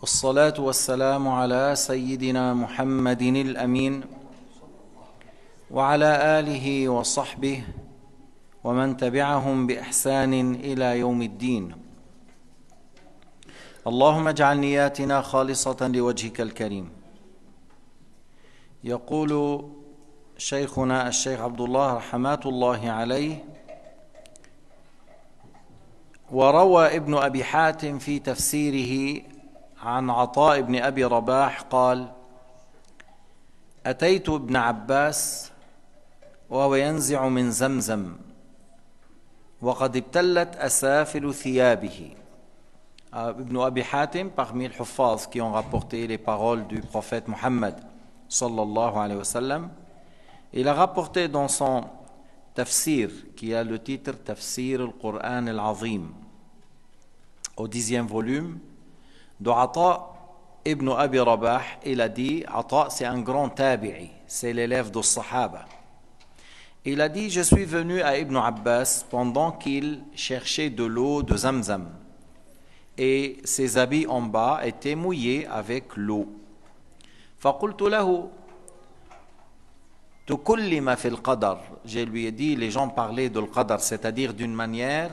والصلاة والسلام على سيدنا محمد الأمين وعلى آله وصحبه ومن تبعهم بإحسان إلى يوم الدين اللهم اجعل نياتنا خالصة لوجهك الكريم يقول شيخنا الشيخ عبد الله رحمات الله عليه وروى ابن ابي حاتم في تفسيره عن عطاء بن ابي رباح قال اتيت ابن عباس وهو ينزع من زمزم وقد ابتلت اسافل ثيابه euh, ابن ابي حاتم parmi الحفاظ حفاظ qui ont rapporté les paroles du prophète محمد صلى الله عليه وسلم il a rapporté dans son tafsir qui a le titre tafsir al-quran al-azim al quran au dixième volume, de ibn Abi Rabah, il a dit, Ata c'est un grand tabi'i, c'est l'élève de Sahaba. Il a dit, je suis venu à Ibn Abbas pendant qu'il cherchait de l'eau de Zamzam. Et ses habits en bas étaient mouillés avec l'eau. tu ma je lui ai dit les gens parlaient de l'qadar c'est-à-dire d'une manière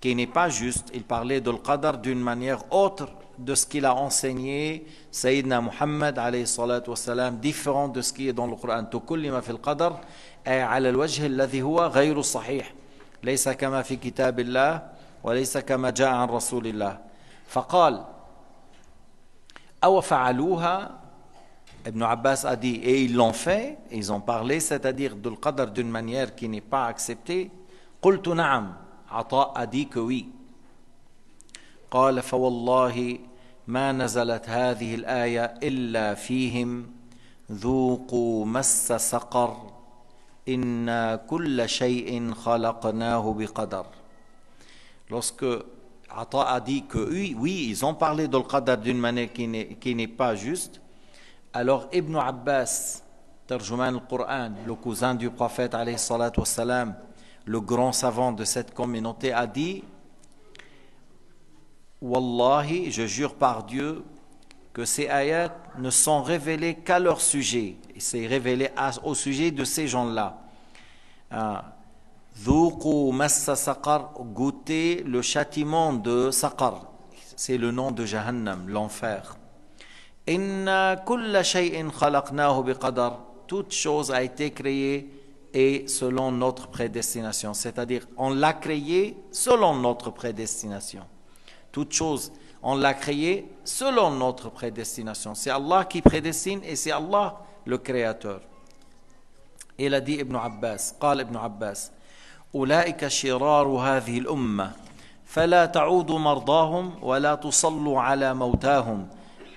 qui n'est pas juste. Il parlait de l'Qadr d'une manière autre de ce qu'il a enseigné Sayyidina Muhammad alayhi salatu salam... différent de ce qui est dans le Coran. qui est القدر أي على الوجه الذي هو غير صحيح ليس كما et ce n'est pas comme dans le رسول الله فقال dit فعلوها Ibn Abbas a dit, et ils l'ont fait, ils ont parlé, c'est-à-dire de l'Qadr d'une manière qui n'est pas acceptée. Qultu oui... عطاء أديكوي قال فوالله ما نزلت هذه الآية إلا فيهم ذوقوا مس سقر إنا كل شيء خلقناه بقدر lorsque عطاء a وي وي oui, oui ils ont parlé de القدر d'une manière qui n'est, qui n'est pas juste alors Ibn Abbas ترجمان القرآن لو cousin du prophète عليه الصلاة والسلام le grand savant de cette communauté, a dit Wallahi, je jure par Dieu que ces ayats ne sont révélés qu'à leur sujet. Et s'est révélé au sujet de ces gens-là. Euh, Doukou massa saqar, goûtez le châtiment de saqar. C'est le nom de Jahannam, l'enfer. Inna kulla shay'in khalaqnahu biqadar. Toute chose a été créée et selon notre prédestination, c'est-à-dire on l'a créé selon notre prédestination. Toute chose, on l'a créé selon notre prédestination. C'est Allah qui prédestine et c'est Allah le créateur. Il a dit Ibn Abbas, قال Ibn Abbas, أولئك شرار هذه الأمة فلا تعود مرضاهم ولا تصلوا على موتاهم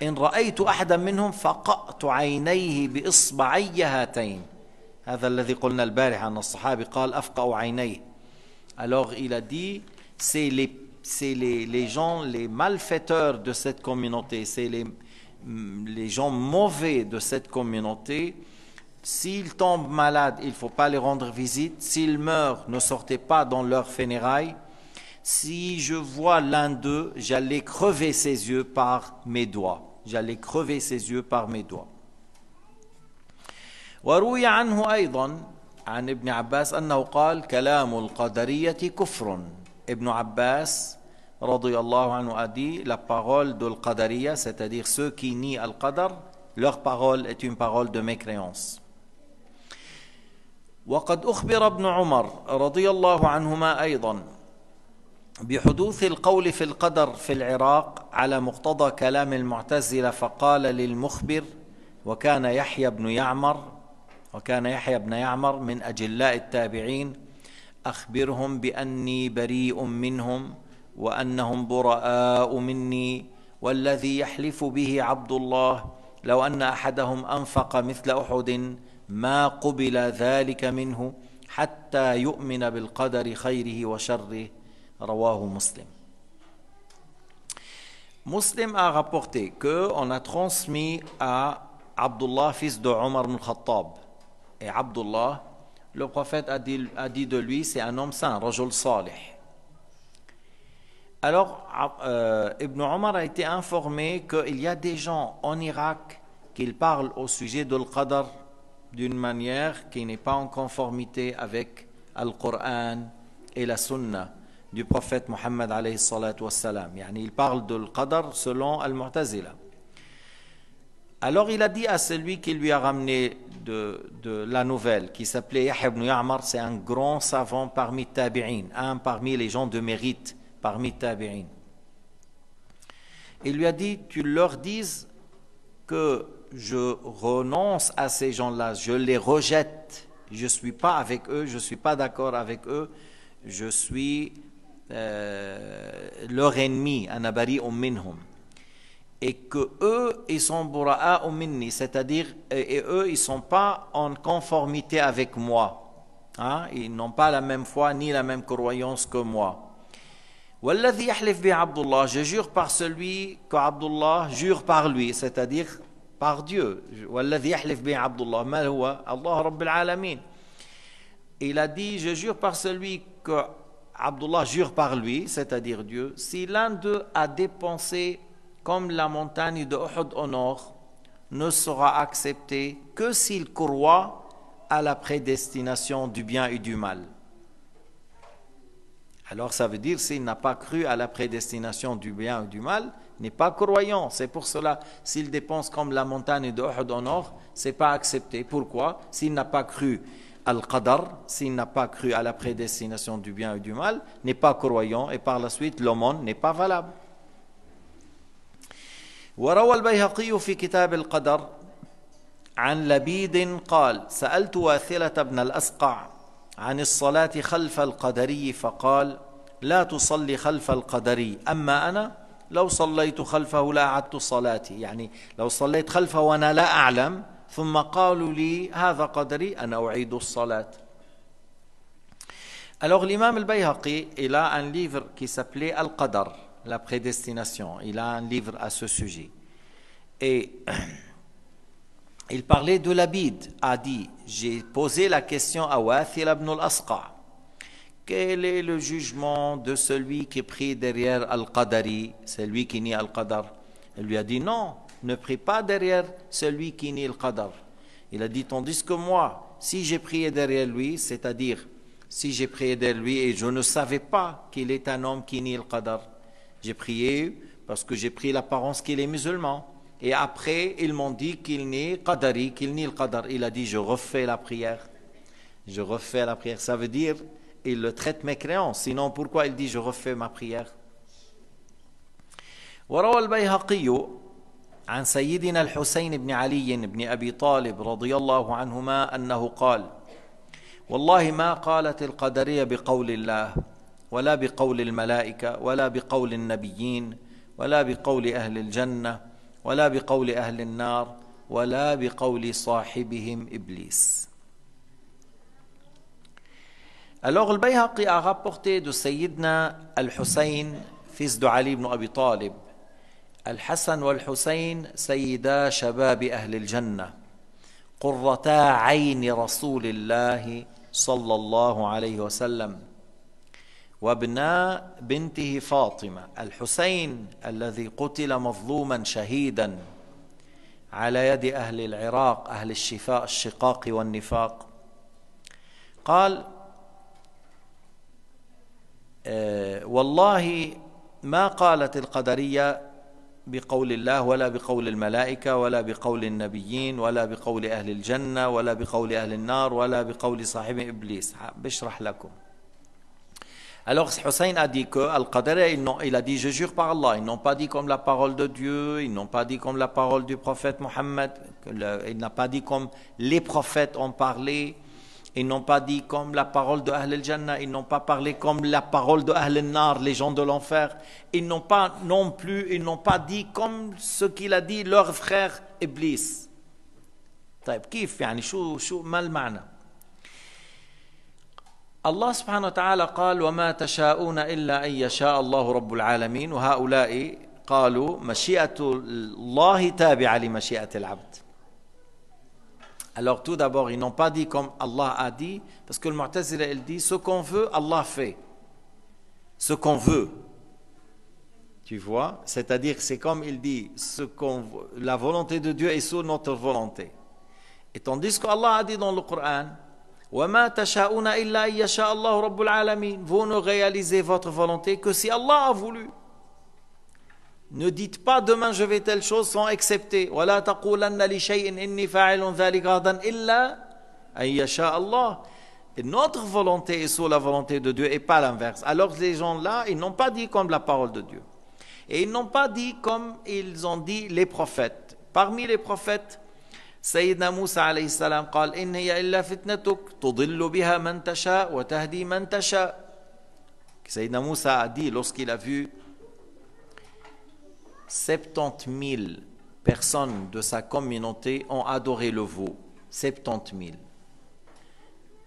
إن رأيت أحدا منهم عينيه alors il a dit c'est les, gens les malfaiteurs de cette communauté c'est les, les gens mauvais de cette communauté s'ils tombent malades il ne faut pas les rendre visite s'ils meurent ne sortez pas dans leur funérailles si je vois l'un d'eux j'allais crever ses yeux par mes doigts j'allais crever ses yeux par mes doigts وروي عنه أيضا عن ابن عباس أنه قال كلام القدرية كفر ابن عباس رضي الله عنه ادي لا la دو القدريه l'Qadariya c'est-à-dire ceux qui nient Al-Qadar leur parole est une parole de mécréance وقد أخبر ابن عمر رضي الله عنهما أيضا بحدوث القول في القدر في العراق على مقتضى كلام المعتزلة فقال للمخبر وكان يحيى بن يعمر وكان يحيى بن يعمر من أجلاء التابعين أخبرهم بأني بريء منهم وأنهم براء مني والذي يحلف به عبد الله لو أن أحدهم أنفق مثل أحد ما قبل ذلك منه حتى يؤمن بالقدر خيره وشره رواه مسلم مسلم a rapporté que on a transmis à Abdullah, fils de Omar ibn khattab et Abdullah, le prophète a dit, a dit de lui, c'est un homme saint, Rajul Salih. Alors, euh, Ibn Omar a été informé qu'il y a des gens en Irak qui parlent au sujet de l'Qadr d'une manière qui n'est pas en conformité avec le Coran et la Sunna du prophète Mohammed il parle de l'Qadr selon Al-Mu'tazila. Alors il a dit à celui qui lui a ramené de, la nouvelle, qui s'appelait Yahya ibn Ya'mar, c'est un grand savant parmi Tabi'in, un parmi les gens de mérite, parmi Tabi'in. Il lui a dit, tu leur dises que je renonce à ces gens-là, je les rejette, je ne suis pas avec eux, je ne suis pas d'accord avec eux, je suis euh, leur ennemi, anabari um minhum et que eux, ils sont bura'a ou minni, c'est-à-dire, et, eux, ils ne sont pas en conformité avec moi. Hein. Ils n'ont pas la même foi ni la même croyance que moi. je jure par celui que Abdullah jure par lui, c'est-à-dire par Dieu. Il a dit, je jure par celui que Abdullah jure par lui, c'est-à-dire Dieu, si l'un d'eux a dépensé comme la montagne de Uhud au nord, ne sera acceptée que s'il croit à la prédestination du bien et du mal. Alors ça veut dire s'il n'a pas cru à la prédestination du bien ou du mal, n'est pas croyant. C'est pour cela, s'il dépense comme la montagne de Uhud au nord, c'est pas accepté. Pourquoi S'il n'a pas cru al-qadar, s'il n'a pas cru à la prédestination du bien ou du mal, n'est pas croyant et par la suite l'aumône n'est pas valable. وروى البيهقي في كتاب القدر عن لبيد قال سألت واثلة بن الأسقع عن الصلاة خلف القدري فقال لا تصلي خلف القدري أما أنا لو صليت خلفه لأعدت صلاتي يعني لو صليت خلفه وأنا لا أعلم ثم قالوا لي هذا قدري أنا أعيد الصلاة Alors الإمام البيهقي إلى أن ليفر كي livre القدر la prédestination. Il a un livre à ce sujet. Et il parlait de l'abid, a dit, j'ai posé la question à Wathil ibn al-Asqa. Quel est le jugement de celui qui prie derrière Al-Qadari, celui qui nie Al-Qadar Il lui a dit non, ne prie pas derrière celui qui nie Al-Qadar. Il a dit tandis que moi, si j'ai prié derrière lui, c'est-à-dire si j'ai prié derrière lui et je ne savais pas qu'il est un homme qui nie Al-Qadar, j'ai prié parce que j'ai pris l'apparence qu'il est musulman. Et après, ils m'ont dit qu'il n'est qadari, qu'il n'est le qadar. Il a dit, je refais la prière. Je refais la prière. Ça veut dire, il le traite mécréant. Sinon, pourquoi il dit, je refais ma prière وروى البيهقي عن سيدنا الحسين بن علي بن ابي طالب رضي الله عنهما انه قال والله ما قالت القدريه بقول الله ولا بقول الملائكه ولا بقول النبيين ولا بقول اهل الجنه ولا بقول اهل النار ولا بقول صاحبهم ابليس الاغ البيهقي Bayhaqi دو سيدنا الحسين Sayyidna al علي بن ابي طالب الحسن والحسين سيدا شباب اهل الجنه قرتا عين رسول الله صلى الله عليه وسلم وابناء بنته فاطمه الحسين الذي قتل مظلوما شهيدا على يد اهل العراق اهل الشفاء الشقاق والنفاق قال آه، والله ما قالت القدريه بقول الله ولا بقول الملائكه ولا بقول النبيين ولا بقول اهل الجنه ولا بقول اهل النار ولا بقول صاحب ابليس بشرح لكم Alors Hussein a dit que al qadr il a dit je jure par Allah. Ils n'ont pas dit comme la parole de Dieu, ils n'ont pas dit comme la parole du prophète Mohammed, il n'a pas dit comme les prophètes ont parlé, ils n'ont pas dit comme la parole de al-Jannah, ils n'ont pas parlé comme la parole de Ahl al-Nar, les gens de l'enfer. Ils n'ont pas non plus, ils n'ont pas dit comme ce qu'il a dit leur frère Iblis. طيب كيف يعني mal wa قال وما إلا يشاء الله رب العالمين قالوا الله العبد Alors tout d'abord, ils n'ont pas dit comme Allah a dit, parce que le Mu'tazila, il dit, ce qu'on veut, Allah fait. Ce qu'on veut. Tu vois C'est-à-dire, c'est comme il dit, ce la volonté de Dieu est sur notre volonté. Et tandis qu'Allah a dit dans le Coran, vous ne réalisez votre volonté que si Allah a voulu. Ne dites pas demain je vais telle chose sans accepter. Et notre volonté est sous la volonté de Dieu et pas l'inverse. Alors ces gens-là, ils n'ont pas dit comme la parole de Dieu. Et ils n'ont pas dit comme ils ont dit les prophètes. Parmi les prophètes, سيدنا موسى Sayyidina Moussa a dit lorsqu'il a vu 70 000 personnes de sa communauté ont adoré le veau, 70 000.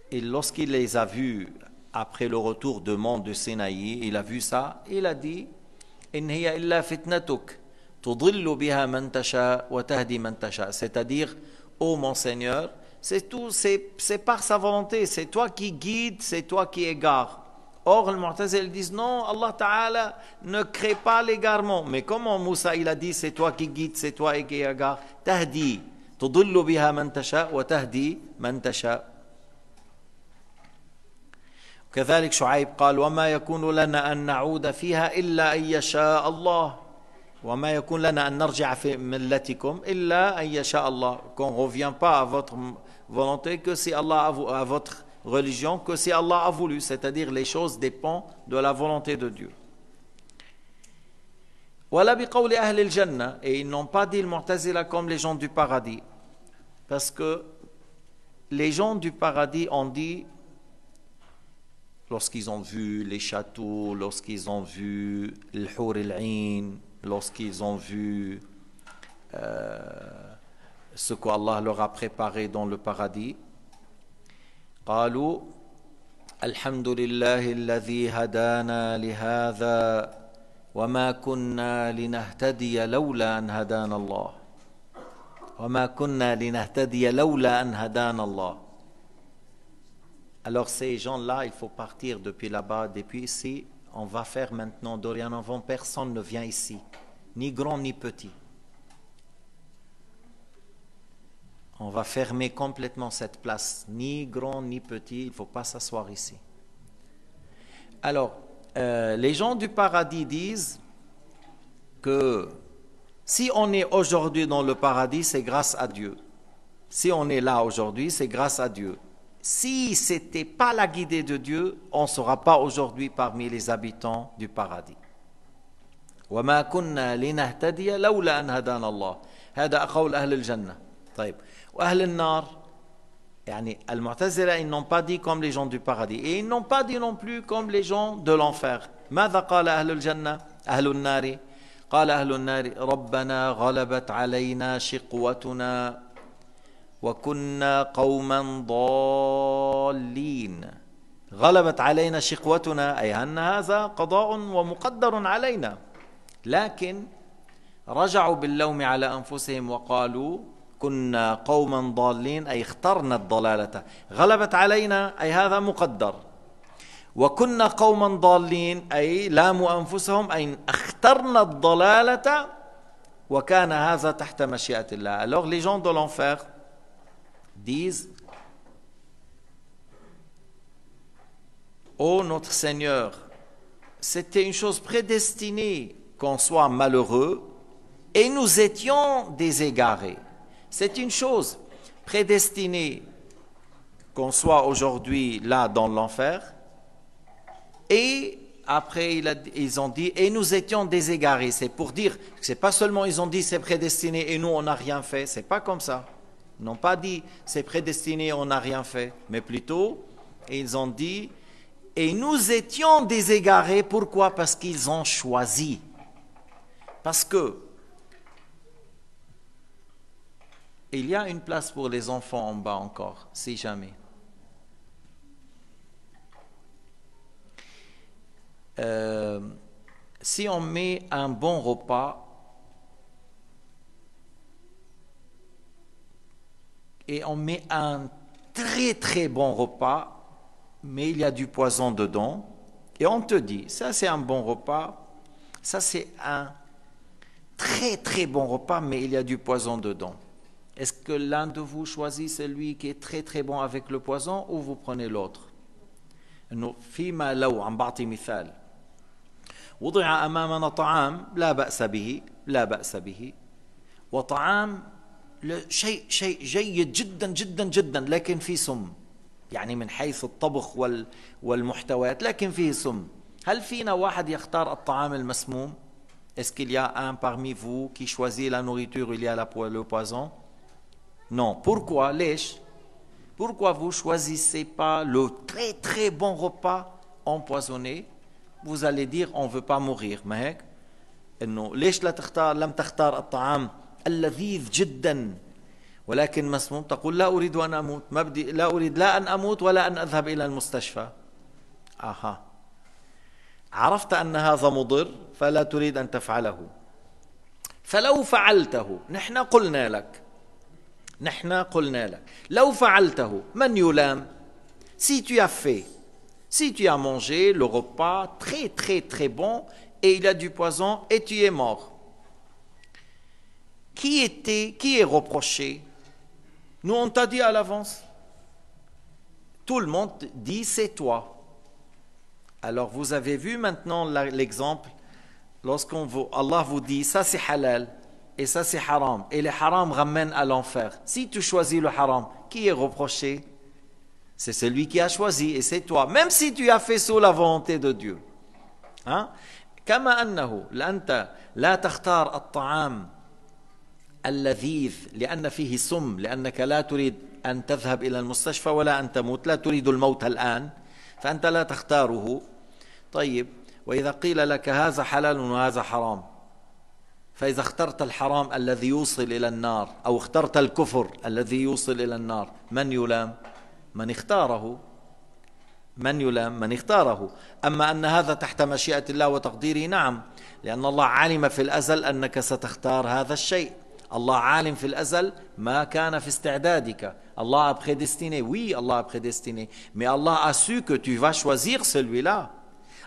Et lorsqu'il les a vus après le retour de Mont de Sinaï, il a vu ça, il a dit, Sayyidina illa fitnatuk. تضل بها من تشاء وتهدي من تشاء c'est-à-dire ô oh mon Seigneur c'est tout c'est par sa volonté c'est toi qui guide c'est toi qui égare Or, le Mu'tazil disent non, Allah Ta'ala ne crée pas l'égarement. Mais comment Moussa il a dit c'est toi qui guides, c'est toi qui égare Tahdi. تضل بها من تشاء وتهدي من تشاء كذلك شعيب قال وما يكون لنا أن نعود فيها إلا أن يشاء الله وما يكون لنا أن نرجع في إلا الله qu'on ne revient pas à votre volonté que si Allah à votre religion que si Allah a voulu c'est-à-dire les choses dépendent de la volonté de Dieu et ils n'ont pas dit le Mu'tazila comme les gens du paradis parce que les gens du paradis ont dit lorsqu'ils ont vu les châteaux lorsqu'ils ont vu le Hur al lorsqu'ils ont vu euh, ce qu'Allah leur a préparé dans le paradis. قالوا الحمد لله الذي هدانا لهذا وما كنا لنهتدي لولا أن هدانا الله وما كنا لنهتدي لولا أن هدانا الله Alors ces gens-là, il faut partir depuis là-bas, depuis ici, on va faire maintenant, avant, personne ne vient ici, ni grand ni petit. On va fermer complètement cette place, ni grand ni petit, il ne faut pas s'asseoir ici. Alors, euh, les gens du paradis disent que si on est aujourd'hui dans le paradis, c'est grâce à Dieu. Si on est là aujourd'hui, c'est grâce à Dieu si ce n'était pas la guidée de Dieu, on ne sera pas aujourd'hui parmi les habitants du paradis. وما كنا لنهتدي لولا أن هدانا الله هذا قول أهل الجنة طيب Et النار يعني المعتزلة ils n'ont pas dit comme les gens du paradis et ils n'ont pas dit non plus comme les gens de l'enfer ماذا قال أهل الجنة أهل النار قال أهل النار ربنا غلبت علينا شقوتنا وكنا قوما ضالين غلبت علينا شقوتنا أي أن هذا قضاء ومقدر علينا لكن رجعوا باللوم على أنفسهم وقالوا كنا قوما ضالين أي اخترنا الضلالة غلبت علينا أي هذا مقدر وكنا قوما ضالين أي لاموا أنفسهم أي اخترنا الضلالة وكان هذا تحت مشيئة الله Alors les gens de l'enfer disent Ô notre Seigneur, c'était une chose prédestinée qu'on soit malheureux et nous étions déségarés. C'est une chose prédestinée qu'on soit aujourd'hui là dans l'enfer. Et après, ils ont dit, et nous étions déségarés. C'est pour dire que c'est pas seulement ils ont dit c'est prédestiné et nous on n'a rien fait. C'est pas comme ça n'ont pas dit c'est prédestiné, on n'a rien fait, mais plutôt ils ont dit et nous étions déségarés. Pourquoi Parce qu'ils ont choisi. Parce que il y a une place pour les enfants en bas encore, si jamais. Euh, si on met un bon repas et on met un très très bon repas, mais il y a du poison dedans, et on te dit, ça c'est un bon repas, ça c'est un très très bon repas, mais il y a du poison dedans. Est-ce que l'un de vous choisit celui qui est très très bon avec le poison ou vous prenez l'autre شيء شيء جيد جدا جدا جدا لكن في سم يعني من حيث الطبخ وال والمحتويات لكن فيه سم هل فينا واحد يختار الطعام المسموم Est-ce qu'il y a un parmi vous qui choisit la nourriture, il y a la, po le poison Non. Pourquoi, ليش Pourquoi vous choisissez pas le très très bon repas empoisonné Vous allez dire, on veut pas mourir. Mais, non. ليش لا تختار, لم تختار الطعام اللذيذ جدا ولكن مسموم تقول لا أريد أن أموت ما بدي لا أريد لا أن أموت ولا أن أذهب إلى المستشفى آها عرفت أن هذا مضر فلا تريد أن تفعله فلو فعلته نحن قلنا لك نحن قلنا لك لو فعلته من يلام سي tu as fait si tu as mangé le repas très très très bon et il a du poison et tu es mort qui était, qui est reproché Nous, on t'a dit à l'avance. Tout le monde dit c'est toi. Alors vous avez vu maintenant l'exemple, lorsqu'on vous, Allah vous dit ça c'est halal et ça c'est haram, et le haram ramène à l'enfer. Si tu choisis le haram, qui est reproché C'est celui qui a choisi et c'est toi, même si tu as fait sous la volonté de Dieu. Hein? كما أنه la لا تختار اللذيذ لأن فيه سم لأنك لا تريد أن تذهب إلى المستشفى ولا أن تموت لا تريد الموت الآن فأنت لا تختاره طيب وإذا قيل لك هذا حلال وهذا حرام فإذا اخترت الحرام الذي يوصل إلى النار أو اخترت الكفر الذي يوصل إلى النار من يلام؟ من اختاره من يلام؟ من اختاره أما أن هذا تحت مشيئة الله وتقديره نعم لأن الله علم في الأزل أنك ستختار هذا الشيء Allah alim fil ma kana Allah a prédestiné, oui, Allah a prédestiné, mais Allah a su que tu vas choisir celui-là.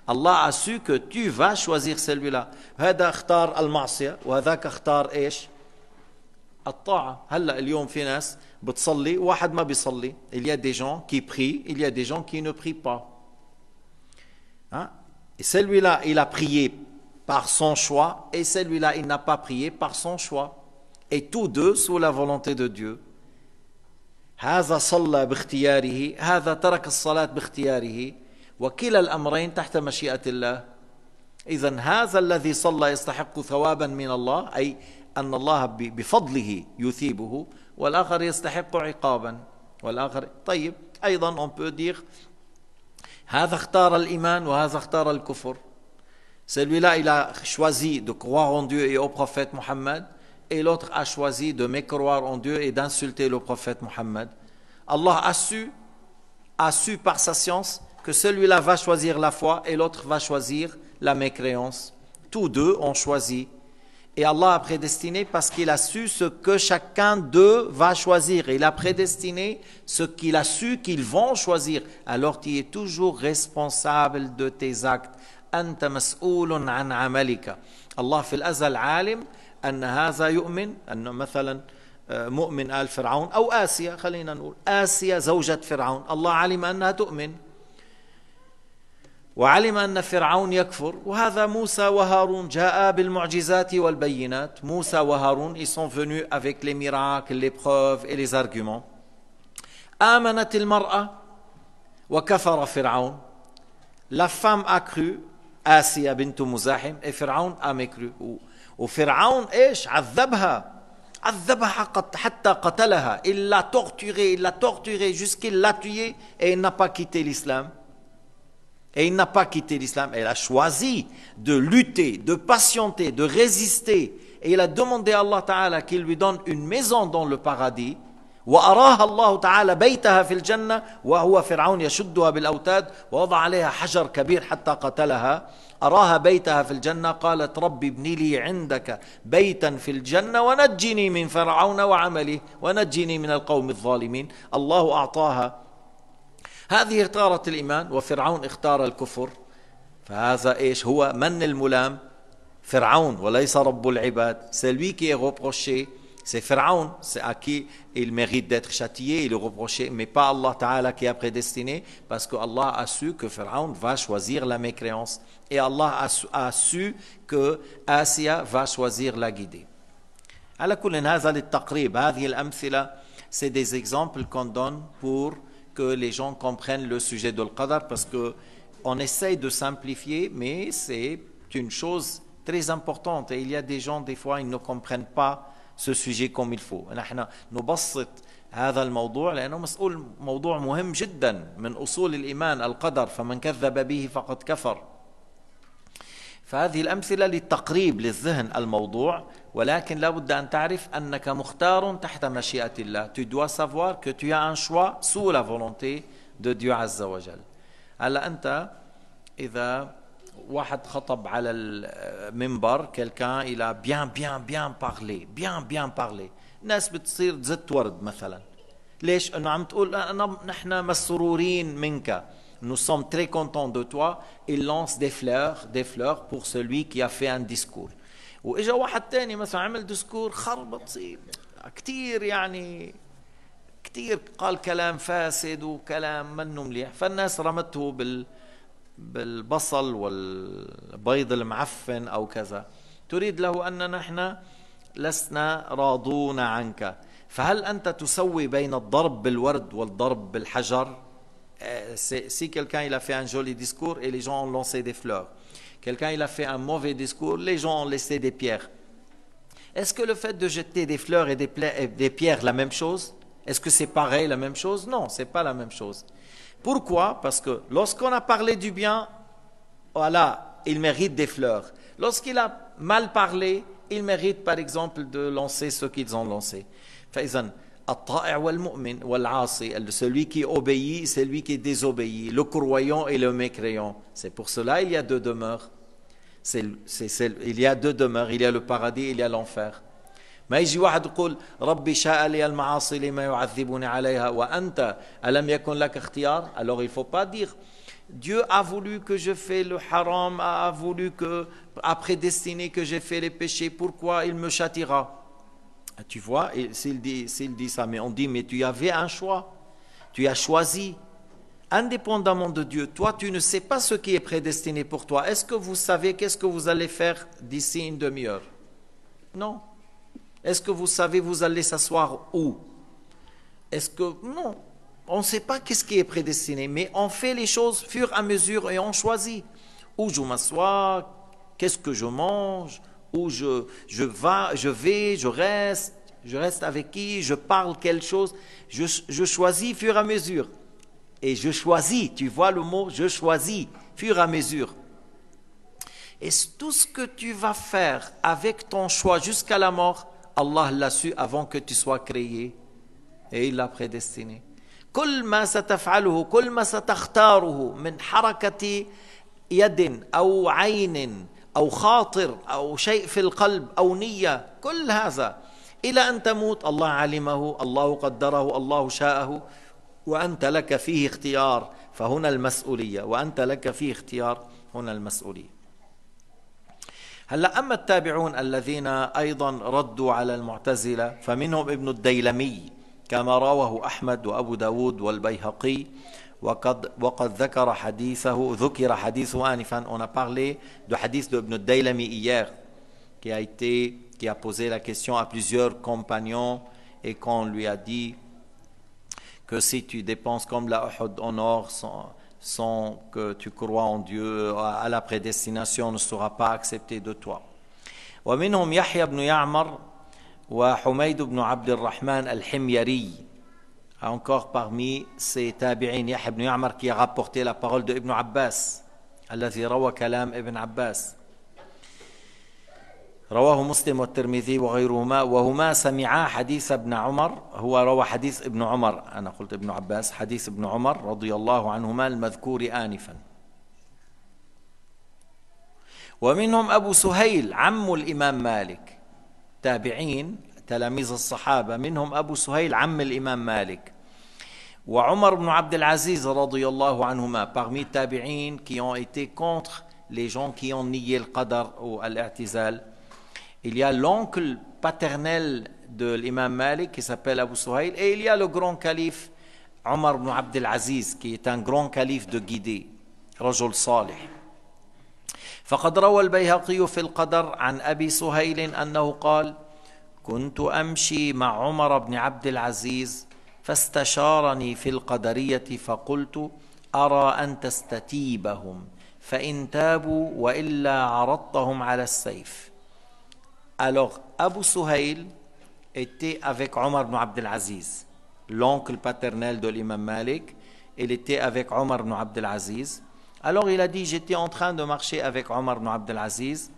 Allah a su que tu vas choisir celui-là. Il y a des gens qui prient, il y a des gens qui ne prient pas. Hein? Et celui-là, il a prié par son choix et celui-là, il n'a pas prié par son choix. et tous deux sous la volonté de Dieu. هذا صلى باختياره هذا ترك الصلاة باختياره وكلا الأمرين تحت مشيئة الله إذا هذا الذي صلى يستحق ثوابا من الله أي أن الله بفضله يثيبه والآخر يستحق عقابا والآخر طيب أيضا on peut dire هذا اختار الإيمان وهذا اختار الكفر Celui-là, il a choisi de croire en Dieu et au prophète Mohammed. et l'autre a choisi de mécroire en Dieu et d'insulter le prophète Mohammed. Allah a su, a su par sa science que celui-là va choisir la foi et l'autre va choisir la mécréance. Tous deux ont choisi. Et Allah a prédestiné parce qu'il a su ce que chacun d'eux va choisir. Il a prédestiné ce qu'il a su qu'ils vont choisir. Alors tu es toujours responsable de tes actes. Allah fait أن هذا يؤمن أن مثلا آه، مؤمن آل فرعون أو آسيا خلينا نقول آسيا زوجة فرعون الله علم أنها تؤمن وعلم أن فرعون يكفر وهذا موسى وهارون جاء بالمعجزات والبينات موسى وهارون ils sont venus avec les miracles les preuves et les arguments آمنت المرأة وكفر فرعون la femme a cru آسيا بنت مزاحم et فرعون a mécru il l'a torturé, il l'a torturé jusqu'il l'a tué et il n'a pas quitté l'islam et il n'a pas quitté l'islam elle a choisi de lutter de patienter de résister et il a demandé à Allah Ta'ala qu'il lui donne une maison dans le paradis واراها الله تعالى بيتها في الجنه وهو فرعون يشدها بالاوتاد ووضع عليها حجر كبير حتى قتلها اراها بيتها في الجنه قالت رب ابن لي عندك بيتا في الجنه ونجني من فرعون وعمله ونجني من القوم الظالمين الله اعطاها هذه اختارت الايمان وفرعون اختار الكفر فهذا ايش هو من الملام فرعون وليس رب العباد سلويكي qui C'est Pharaon à qui il mérite d'être châtié, il est reproché, mais pas Allah Ta'ala qui a prédestiné, parce que Allah a su que Pharaon va choisir la mécréance. Et Allah a su, que Asia va choisir la guider. C'est des exemples qu'on donne pour que les gens comprennent le sujet de l'Qadar, parce que on essaye de simplifier, mais c'est une chose très importante. Et il y a des gens, des fois, ils ne comprennent pas سو سوجي كوم الفو نحن نبسط هذا الموضوع لأنه مسؤول موضوع مهم جدا من أصول الإيمان القدر فمن كذب به فقد كفر فهذه الأمثلة للتقريب للذهن الموضوع ولكن لا بد أن تعرف أنك مختار تحت مشيئة الله tu dois savoir que tu as un choix sous la volonté de Dieu عز وجل هلا أنت إذا واحد خطب على المنبر كلكان الى بيان بيان بيان بارلي بيان بيان بارلي ناس بتصير تزت ورد مثلا ليش انه عم تقول انا نحن مسرورين منك nous sommes très contents de toi il lance des fleurs des fleurs pour celui qui a fait un discours واجا واحد ثاني مثلا عمل ديسكور خربط كثير يعني كثير قال كلام فاسد وكلام منه مليح فالناس رمته بال Euh, si quelqu'un a fait un joli discours et les gens ont lancé des fleurs, quelqu'un a fait un mauvais discours, les gens ont laissé des pierres. Est-ce que le fait de jeter des fleurs et des, des pierres la même chose Est-ce que c'est pareil la même chose Non, c'est pas la même chose. Pourquoi Parce que lorsqu'on a parlé du bien, voilà, il mérite des fleurs. Lorsqu'il a mal parlé, il mérite par exemple de lancer ce qu'ils ont lancé. Celui qui obéit, c'est celui qui désobéit, le croyant et le mécréant. C'est pour cela il y a deux demeures. il y a deux demeures, il y a le paradis, il y a l'enfer alors il faut pas dire Dieu a voulu que je fasse le haram a voulu que a prédestiné que j'ai fait les péchés pourquoi il me châtira tu vois s'il dit dit ça mais on dit mais tu avais un choix tu as choisi indépendamment de Dieu, toi, tu ne sais pas ce qui est prédestiné pour toi. Est-ce que vous savez qu'est-ce que vous allez faire d'ici une demi-heure Non. Est-ce que vous savez vous allez s'asseoir où Est-ce que non On ne sait pas qu'est-ce qui est prédestiné, mais on fait les choses fur et à mesure et on choisit où je m'assois, qu'est-ce que je mange, où je je vais, je vais, je reste, je reste avec qui, je parle quelque chose, je, je choisis fur et à mesure. Et je choisis, tu vois le mot, je choisis fur et à mesure. Est-ce tout ce que tu vas faire avec ton choix jusqu'à la mort, الله l'a su avant que tu sois créé et il l'a prédestiné كل ما ستفعله كل ما ستختاره من حركة يد أو عين أو خاطر أو شيء في القلب أو نية كل هذا إلى أن تموت الله علمه الله قدره الله شاءه وأنت لك فيه اختيار فهنا المسؤولية وأنت لك فيه اختيار هنا المسؤولية هلا اما التابعون الذين ايضا ردوا على المعتزله فمنهم ابن الديلمي كما رواه احمد وابو داود والبيهقي وقد وقد ذكر حديثه ذكر حديثه انفا انا بارلي دو حديث دو ابن الديلمي ايير كي ايتي كي ا بوزي لا كيسيون ا بليزيور كومبانيون اي كون لوي ا دي que si tu dépenses comme la Uhud en or, sans, sans que tu crois en Dieu, à la prédestination ne sera pas acceptée de toi. ومنهم يحيى بن يعمر وحميد بن عبد الرحمن الحميري encore parmi ces tabi'in Yahya ibn Ya'mar qui a rapporté la parole de Ibn Abbas الذي روى كلام Ibn Abbas رواه مسلم والترمذي وغيرهما وهما سمعا حديث ابن عمر هو روى حديث ابن عمر أنا قلت ابن عباس حديث ابن عمر رضي الله عنهما المذكور آنفا ومنهم أبو سهيل عم الإمام مالك تابعين تلاميذ الصحابة منهم أبو سهيل عم الإمام مالك وعمر بن عبد العزيز رضي الله عنهما parmi التابعين qui ont été contre les gens qui ont nié القدر والاعتزال Il y a l'oncle paternel de l'imam Malik qui s'appelle Abu Suhail et il y a le grand calife Omar ibn Abdel Aziz qui est un grand calife de Guidé, رجل صالح. فقد روى البيهقي في القدر عن أبي سهيل أنه قال: كنت أمشي مع عمر بن عبد العزيز فاستشارني في القدرية فقلت: أرى أن تستتيبهم فإن تابوا وإلا عرضتهم على السيف. Alors, Abu Suhail était avec Omar ibn Aziz, l'oncle paternel de l'imam Malik. Il était avec Omar ibn Aziz. Alors, il a dit J'étais en train de marcher avec Omar ibn Aziz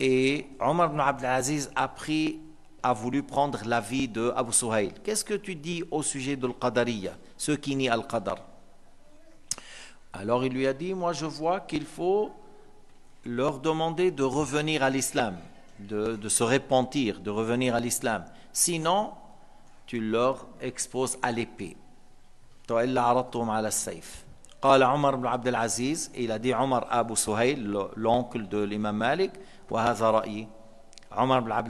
Et Omar ibn Aziz a pris a voulu prendre l'avis de Abu Suhail. Qu'est-ce que tu dis au sujet de l'Qadariya, ceux qui nient Al-Qadar Alors il lui a dit, moi je vois qu'il faut leur demander de revenir à l'islam de, se repentir, de revenir à l'islam. Sinon, tu leur exposes à l'épée. قال عمر بن عبد العزيز l'oncle de l'imam Malik Omar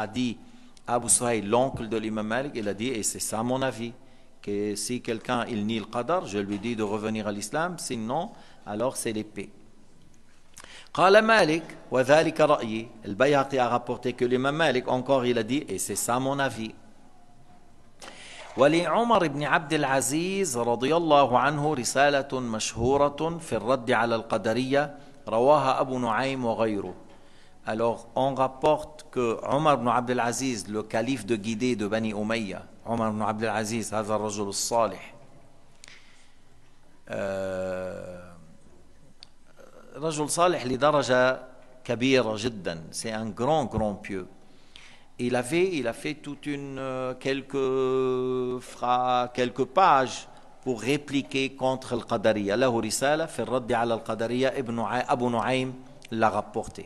a dit Abu l'oncle de l'imam Malik, il a dit, et c'est ça mon avis, que si quelqu'un il nie le qadar, je lui dis de revenir à l'islam, sinon, alors c'est l'épée. قال Malik, وذلك رأيي البيهقي a rapporté que l'imam Malik encore il a dit et c'est ça mon avis ولعمر بن عبد العزيز رضي الله عنه رسالة مشهورة في الرد على القدرية رواها أبو نعيم وغيره Alors on rapporte que Omar ibn Abdel Aziz, le calife de guidée de Bani Umayya, Omar ibn Abdel Aziz, هذا الرجل الصالح, euh, رجل صالح لدرجة كبيرة جدا سي ان كرون كرون بيو il avait il a fait toute une euh, quelques euh, phrases quelques pages pour répliquer contre القدرية له رسالة في الرد على القدرية ابن أبو نعيم لا rapporté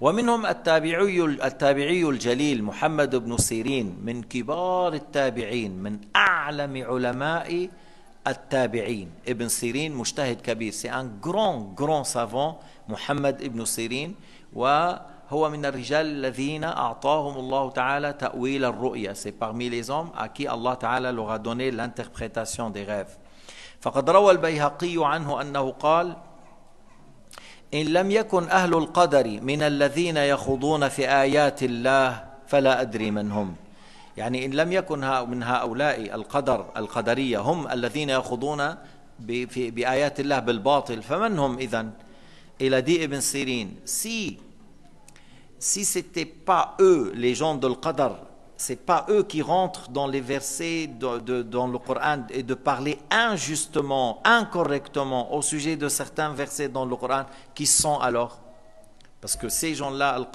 ومنهم التابعي التابعي الجليل محمد بن سيرين من كبار التابعين من أعلم علماء التابعين ابن سيرين مجتهد كبير سي ان جرون جرون سافون محمد ابن سيرين وهو من الرجال الذين أعطاهم الله تعالى تأويل الرؤيا سي parmi les hommes à qui تعالى leur a donné l'interprétation des rêves فقد روى البيهقي عنه أنه قال إن لم يكن أهل القدر من الذين يخوضون في آيات الله فلا أدري من هم dit si, ce n'était pas eux, les gens de l'Qadr, ce n'est pas eux qui rentrent dans les versets dans le Coran et de parler injustement, incorrectement au sujet de certains versets dans le Coran, qui sont alors Parce que ces gens-là, al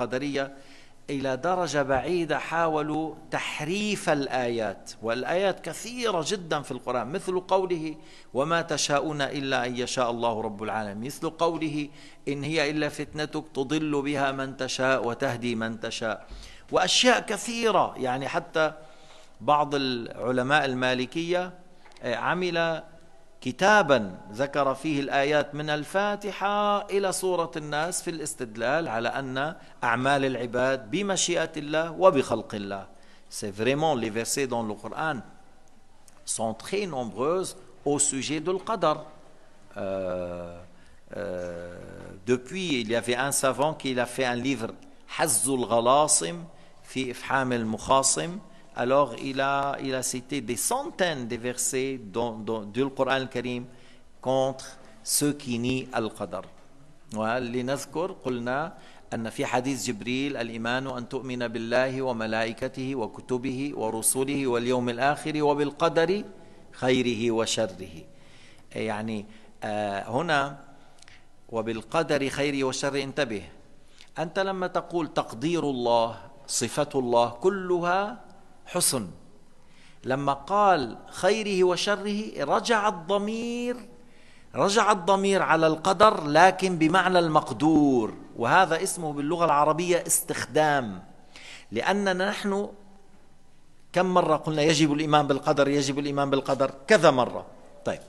إلى درجة بعيدة حاولوا تحريف الآيات والآيات كثيرة جدا في القرآن مثل قوله وما تشاءون إلا أن يشاء الله رب العالمين مثل قوله إن هي إلا فتنتك تضل بها من تشاء وتهدي من تشاء وأشياء كثيرة يعني حتى بعض العلماء المالكية آه، عمل كتابا ذكر فيه الآيات من الفاتحة إلى سورة الناس في الاستدلال على أن أعمال العباد بمشيئة الله وبخلق الله C'est vraiment les versets dans le Coran sont très nombreuses au sujet de l'Qadr. Euh, euh, depuis, il y avait un savant qui a fait un livre, Hazzul Ghalasim, fi Ifham al-Mukhasim, alors il a, il a cité des centaines de versets dans, dans, du Coran karim contre ceux qui nient Al-Qadr. لنذكر قلنا أن في حديث جبريل الإيمان أن تؤمن بالله وملائكته وكتبه ورسله واليوم الآخر وبالقدر خيره وشره يعني هنا وبالقدر خيره وشره انتبه أنت لما تقول تقدير الله صفة الله كلها حسن لما قال خيره وشره رجع الضمير رجع الضمير على القدر لكن بمعنى المقدور وهذا اسمه باللغة العربية استخدام لأننا نحن كم مرة قلنا يجب الإيمان بالقدر يجب الإيمان بالقدر كذا مرة طيب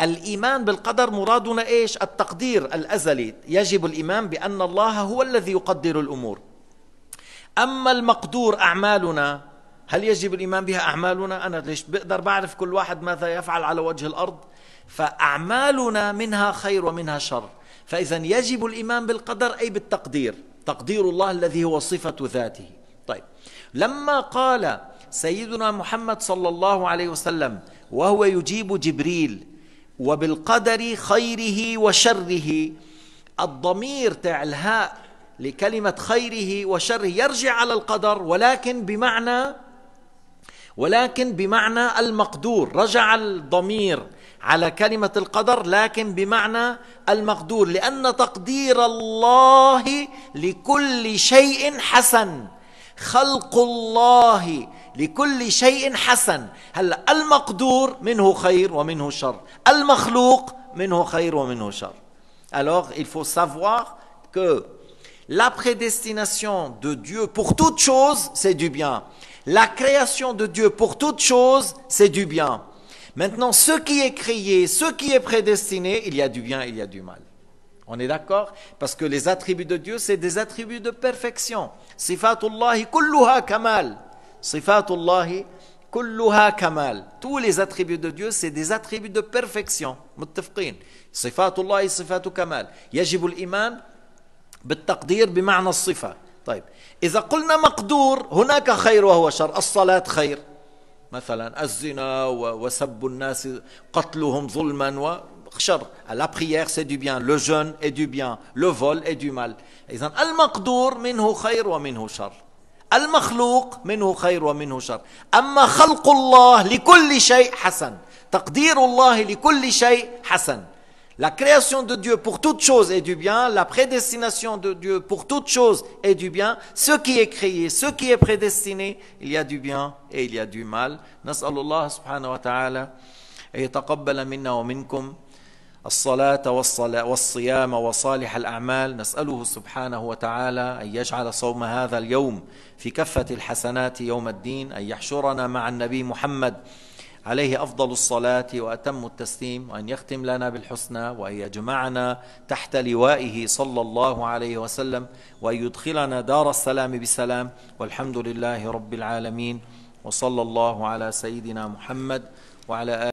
الإيمان بالقدر مرادنا إيش التقدير الأزلي يجب الإيمان بأن الله هو الذي يقدر الأمور أما المقدور أعمالنا هل يجب الإيمان بها أعمالنا أنا ليش بقدر بعرف كل واحد ماذا يفعل على وجه الأرض فأعمالنا منها خير ومنها شر فإذا يجب الإيمان بالقدر أي بالتقدير تقدير الله الذي هو صفة ذاته طيب لما قال سيدنا محمد صلى الله عليه وسلم وهو يجيب جبريل وبالقدر خيره وشره الضمير تاع الهاء لكلمة خيره وشره يرجع على القدر ولكن بمعنى ولكن بمعنى المقدور رجع الضمير على كلمة القدر لكن بمعنى المقدور لأن تقدير الله لكل شيء حسن خلق الله لكل شيء حسن هل المقدور منه خير ومنه شر المخلوق منه خير ومنه شر alors il faut savoir que la prédestination de Dieu pour toute chose c'est du bien La création de Dieu pour toute chose, c'est du bien. Maintenant, ce qui est créé, ce qui est prédestiné, il y a du bien, il y a du mal. On est d'accord Parce que les attributs de Dieu, c'est des attributs de perfection. Sifatullahi kulluha kamal. Sifatullahi kulluha kamal. Tous les attributs de Dieu, c'est des attributs de perfection. Muttafqin. Sifatullahi sifatu kamal. Yajibul al-iman بالتقدير بمعنى sifat. طيب إذا قلنا مقدور هناك خير وهو شر الصلاة خير مثلا الزنا وسب الناس قتلهم ظلما وشر لا prière سي دو بيان لو جون اي دو بيان لو فول اي دو مال إذا المقدور منه خير ومنه شر المخلوق منه خير ومنه شر أما خلق الله لكل شيء حسن تقدير الله لكل شيء حسن La création de Dieu pour toute chose et du bien, la prédestination de Dieu pour toute chose et du bien, ce qui est créé, ce qui est prédestiné, il y a du bien et il y a du mal. Allah subhanahu wa ta'ala et il minna de nous et de vous la prière et wa jeûne et les bonnes Nous demandons subhanahu wa ta'ala de faire de ce jeûne fi ce jour dans la balance des Muhammad. عليه أفضل الصلاة وأتم التسليم وأن يختم لنا بالحسنى وأن يجمعنا تحت لوائه صلى الله عليه وسلم وأن يدخلنا دار السلام بسلام والحمد لله رب العالمين وصلى الله على سيدنا محمد وعلى آله